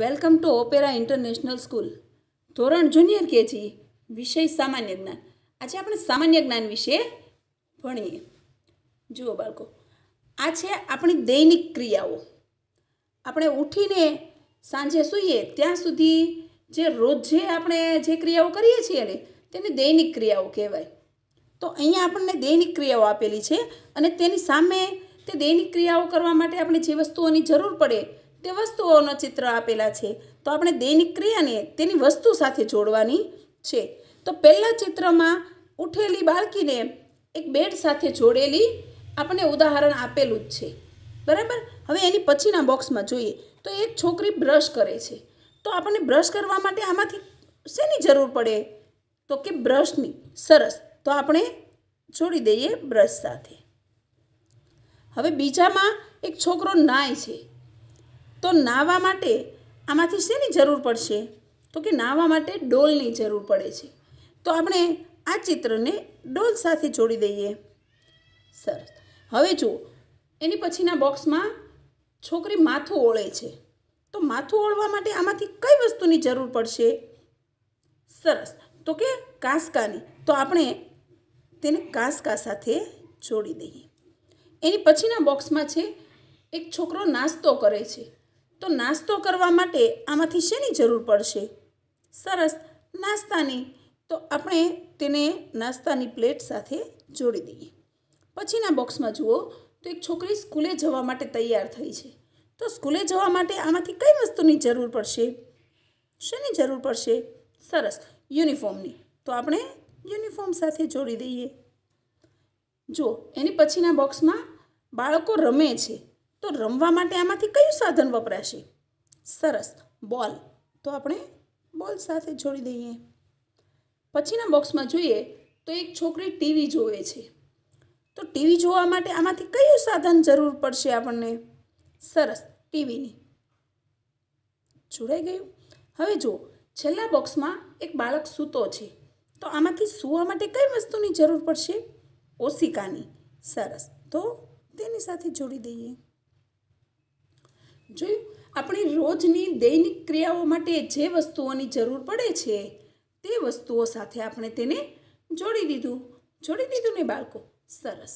welcome to Opera International School ધોરણ junior KG વિષય સામાન્ય જ્ઞાન આજે આપણે સામાન્ય જ્ઞાન વિશે ભણીએ જુઓ બાળકો આ છે આપણી દૈનિક ક્રિયાઓ આપણે ઉઠીને સાંજે સૂઈએ ત્યાં સુધી જે રોજે આપણે જે ક્રિયાઓ કરીએ છીએ ને તેને દૈનિક ક્રિયાઓ કહેવાય તો અહીંયા આપણને દૈનિક ક્રિયાઓ આપેલી છે અને તેની સામે તે દૈનિક ક્રિયાઓ કરવા માટે આપણે જે વસ્તુઓની જરૂર પડે તે વસ્તુઓનો ચિત્ર આપેલા છે તો આપણે દૈનિક ક્રિયાને તેની વસ્તુ સાથે જોડવાની છે તો પહેલાં ચિત્રમાં ઉઠેલી બાળકીને એક બેડ સાથે જોડેલી આપણને ઉદાહરણ આપેલું જ છે બરાબર હવે એની પછીના બોક્સમાં જોઈએ તો એક છોકરી બ્રશ કરે છે તો આપણને બ્રશ કરવા માટે આમાંથી શેની જરૂર પડે તો કે બ્રશની સરસ તો આપણે છોડી દઈએ બ્રશ સાથે હવે બીજામાં એક છોકરો નાય છે તો નાહવા માટે આમાંથી શેની જરૂર પડશે તો કે નાહવા માટે ડોલની જરૂર પડે છે તો આપણે આ ચિત્રને ડોલ સાથે જોડી દઈએ સરસ હવે જુઓ એની પછીના બોક્સમાં છોકરી માથું ઓળે છે તો માથું ઓળવા માટે આમાંથી કઈ વસ્તુની જરૂર પડશે સરસ તો કે કાસકાની તો આપણે તેને કાસકા સાથે જોડી દઈએ એની પછીના બોક્સમાં છે એક છોકરો નાસ્તો કરે છે તો નાસ્તો કરવા માટે આમાંથી શેની જરૂર પડશે સરસ નાસ્તાની તો આપણે તેને નાસ્તાની પ્લેટ સાથે જોડી દઈએ પછીના બોક્સમાં જુઓ તો એક છોકરી સ્કૂલે જવા માટે તૈયાર થઈ છે તો સ્કૂલે જવા માટે આમાંથી કઈ વસ્તુની જરૂર પડશે શેની જરૂર પડશે સરસ યુનિફોર્મની તો આપણે યુનિફોર્મ સાથે જોડી દઈએ જો એની પછીના બોક્સમાં બાળકો રમે છે તો રમવા માટે આમાંથી કયું સાધન વપરાશે સરસ બોલ તો આપણે બોલ સાથે જોડી દઈએ પછીના બોક્સમાં જોઈએ તો એક છોકરી ટીવી જોવે છે તો ટીવી જોવા માટે આમાંથી કયું સાધન જરૂર પડશે આપણને સરસ ટીવીની જોડાઈ ગયું હવે જો છેલ્લા બોક્સમાં એક બાળક સૂતો છે તો આમાંથી સૂવા માટે કઈ વસ્તુની જરૂર પડશે ઓશિકાની સરસ તો તેની સાથે જોડી દઈએ જોયું આપણી રોજની દૈનિક ક્રિયાઓ માટે જે વસ્તુઓની જરૂર પડે છે તે વસ્તુઓ સાથે આપણે તેને જોડી દીધું જોડી દીધું ને બાળકો સરસ